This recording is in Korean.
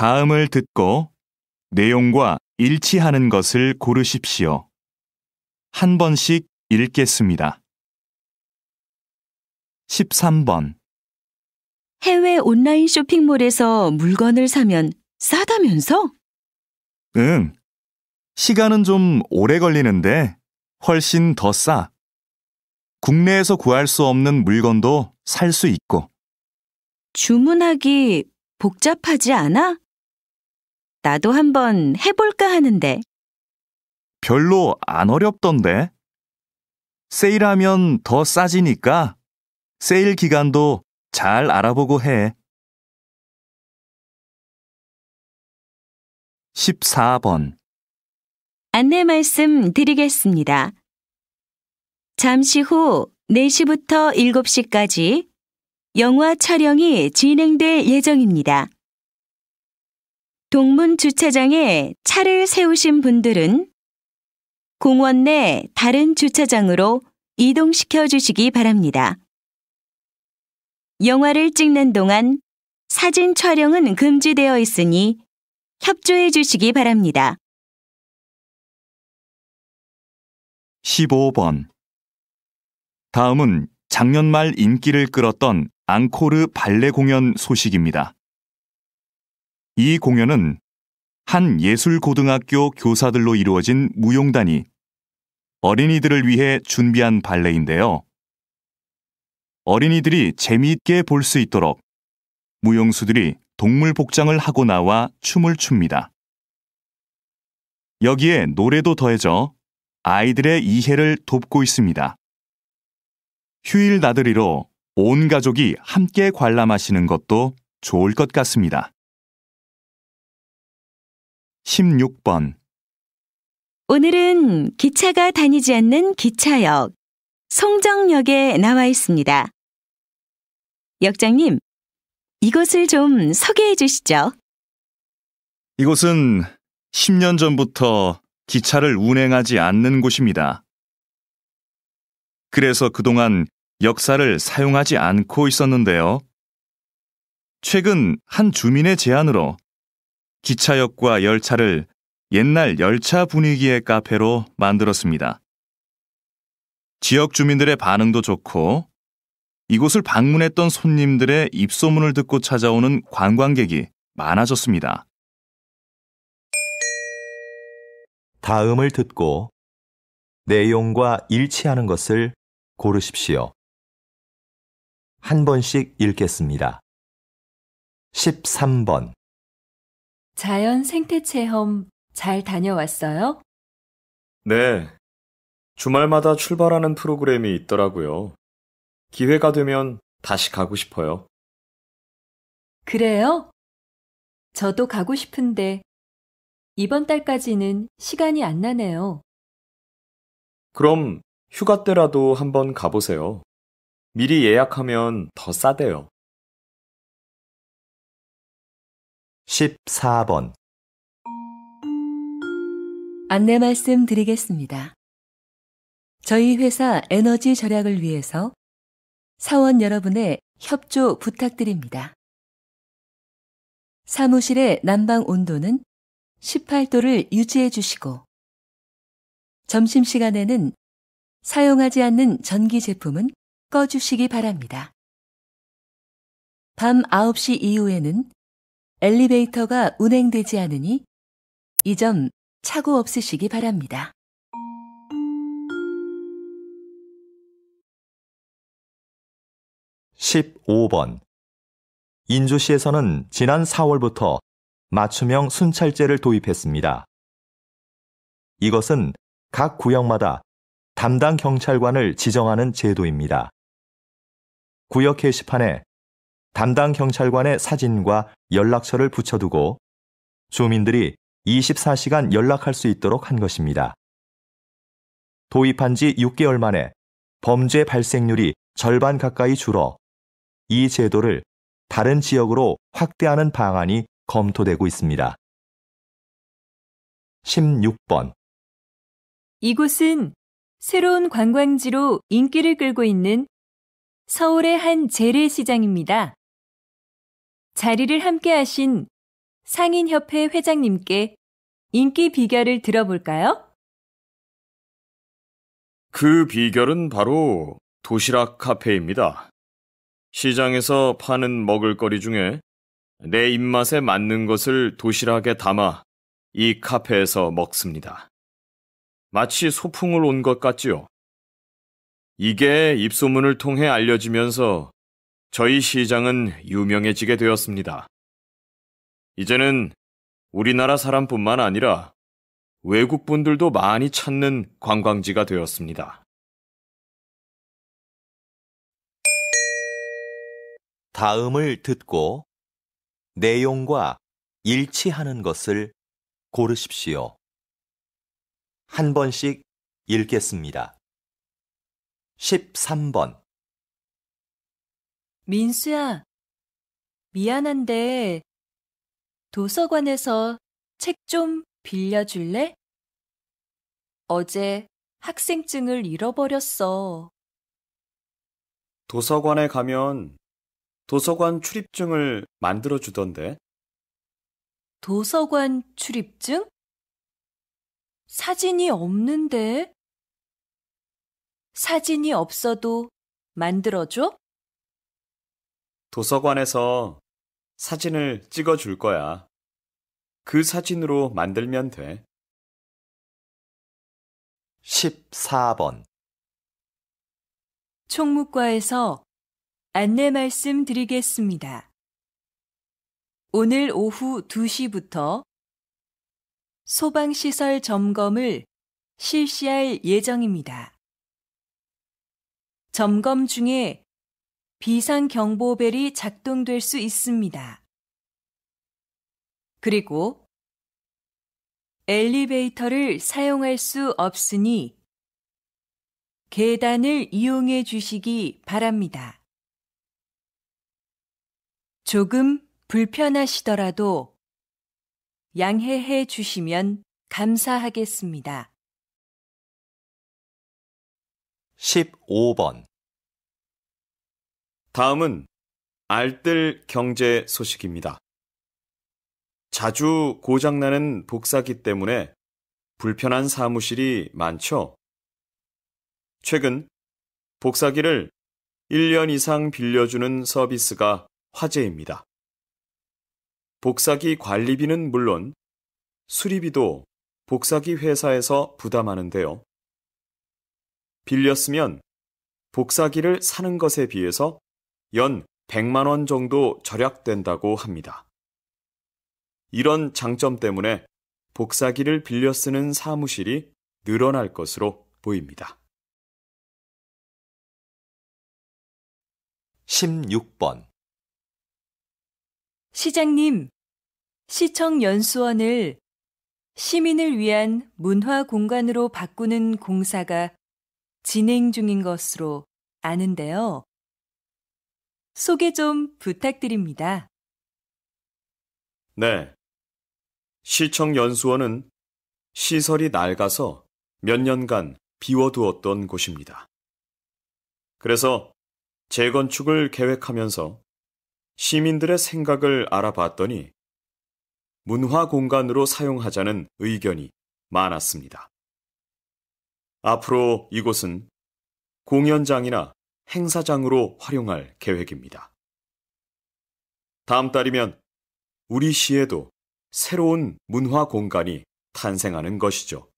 다음을 듣고 내용과 일치하는 것을 고르십시오. 한 번씩 읽겠습니다. 13번 해외 온라인 쇼핑몰에서 물건을 사면 싸다면서? 응. 시간은 좀 오래 걸리는데 훨씬 더 싸. 국내에서 구할 수 없는 물건도 살 수 있고. 주문하기 복잡하지 않아? 나도 한번 해볼까 하는데. 별로 안 어렵던데. 세일하면 더 싸지니까 세일 기간도 잘 알아보고 해. 14번 안내 말씀 드리겠습니다. 잠시 후 4시부터 7시까지 영화 촬영이 진행될 예정입니다. 동문 주차장에 차를 세우신 분들은 공원 내 다른 주차장으로 이동시켜 주시기 바랍니다. 영화를 찍는 동안 사진 촬영은 금지되어 있으니 협조해 주시기 바랍니다. 15번 다음은 작년 말 인기를 끌었던 앙코르 발레 공연 소식입니다. 이 공연은 한 예술고등학교 교사들로 이루어진 무용단이 어린이들을 위해 준비한 발레인데요. 어린이들이 재미있게 볼 수 있도록 무용수들이 동물 복장을 하고 나와 춤을 춥니다. 여기에 노래도 더해져 아이들의 이해를 돕고 있습니다. 휴일 나들이로 온 가족이 함께 관람하시는 것도 좋을 것 같습니다. 16번 오늘은 기차가 다니지 않는 기차역 송정역에 나와 있습니다. 역장님, 이곳을 좀 소개해 주시죠. 이곳은 10년 전부터 기차를 운행하지 않는 곳입니다. 그래서 그동안 역사를 사용하지 않고 있었는데요. 최근 한 주민의 제안으로 기차역과 열차를 옛날 열차 분위기의 카페로 만들었습니다. 지역 주민들의 반응도 좋고 이곳을 방문했던 손님들의 입소문을 듣고 찾아오는 관광객이 많아졌습니다. 다음을 듣고 내용과 일치하는 것을 고르십시오. 한 번씩 읽겠습니다. 13번 자연 생태 체험 잘 다녀왔어요? 네. 주말마다 출발하는 프로그램이 있더라고요. 기회가 되면 다시 가고 싶어요. 그래요? 저도 가고 싶은데 이번 달까지는 시간이 안 나네요. 그럼 휴가 때라도 한번 가보세요. 미리 예약하면 더 싸대요. 14번 안내 말씀 드리겠습니다. 저희 회사 에너지 절약을 위해서 사원 여러분의 협조 부탁드립니다. 사무실의 난방 온도는 18도를 유지해 주시고 점심시간에는 사용하지 않는 전기 제품은 꺼주시기 바랍니다. 밤 9시 이후에는 엘리베이터가 운행되지 않으니 이 점 착오 없으시기 바랍니다. 1 5번 인조시에서는 지난 4월부터 맞춤형 순찰제를 도입했습니다. 이것은 각 구역마다 담당 경찰관을 지정하는 제도입니다. 구역 게시판에 담당 경찰관의 사진과 연락처를 붙여두고 주민들이 24시간 연락할 수 있도록 한 것입니다. 도입한 지 6개월 만에 범죄 발생률이 절반 가까이 줄어 이 제도를 다른 지역으로 확대하는 방안이 검토되고 있습니다. 16번 이곳은 새로운 관광지로 인기를 끌고 있는 서울의 한 재래시장입니다. 자리를 함께 하신 상인협회 회장님께 인기 비결을 들어볼까요? 그 비결은 바로 도시락 카페입니다. 시장에서 파는 먹을거리 중에 내 입맛에 맞는 것을 도시락에 담아 이 카페에서 먹습니다. 마치 소풍을 온 것 같지요. 이게 입소문을 통해 알려지면서 저희 시장은 유명해지게 되었습니다. 이제는 우리나라 사람뿐만 아니라 외국 분들도 많이 찾는 관광지가 되었습니다. 다음을 듣고 내용과 일치하는 것을 고르십시오. 한 번씩 읽겠습니다. 13번 민수야, 미안한데 도서관에서 책 좀 빌려줄래? 어제 학생증을 잃어버렸어. 도서관에 가면 도서관 출입증을 만들어 주던데. 도서관 출입증? 사진이 없는데. 사진이 없어도 만들어줘? 도서관에서 사진을 찍어 줄 거야. 그 사진으로 만들면 돼. 14번 총무과에서 안내 말씀 드리겠습니다. 오늘 오후 2시부터 소방시설 점검을 실시할 예정입니다. 점검 중에 비상경보벨이 작동될 수 있습니다. 그리고 엘리베이터를 사용할 수 없으니 계단을 이용해 주시기 바랍니다. 조금 불편하시더라도 양해해 주시면 감사하겠습니다. 15번 다음은 알뜰 경제 소식입니다. 자주 고장나는 복사기 때문에 불편한 사무실이 많죠? 최근 복사기를 1년 이상 빌려주는 서비스가 화제입니다. 복사기 관리비는 물론 수리비도 복사기 회사에서 부담하는데요. 빌렸으면 복사기를 사는 것에 비해서 연 100만 원 정도 절약된다고 합니다. 이런 장점 때문에 복사기를 빌려 쓰는 사무실이 늘어날 것으로 보입니다. 16번 시장님, 시청 연수원을 시민을 위한 문화 공간으로 바꾸는 공사가 진행 중인 것으로 아는데요. 소개 좀 부탁드립니다. 네. 시청 연수원은 시설이 낡아서 몇 년간 비워두었던 곳입니다. 그래서 재건축을 계획하면서 시민들의 생각을 알아봤더니 문화 공간으로 사용하자는 의견이 많았습니다. 앞으로 이곳은 공연장이나 행사장으로 활용할 계획입니다. 다음 달이면 우리 시에도 새로운 문화 공간이 탄생하는 것이죠.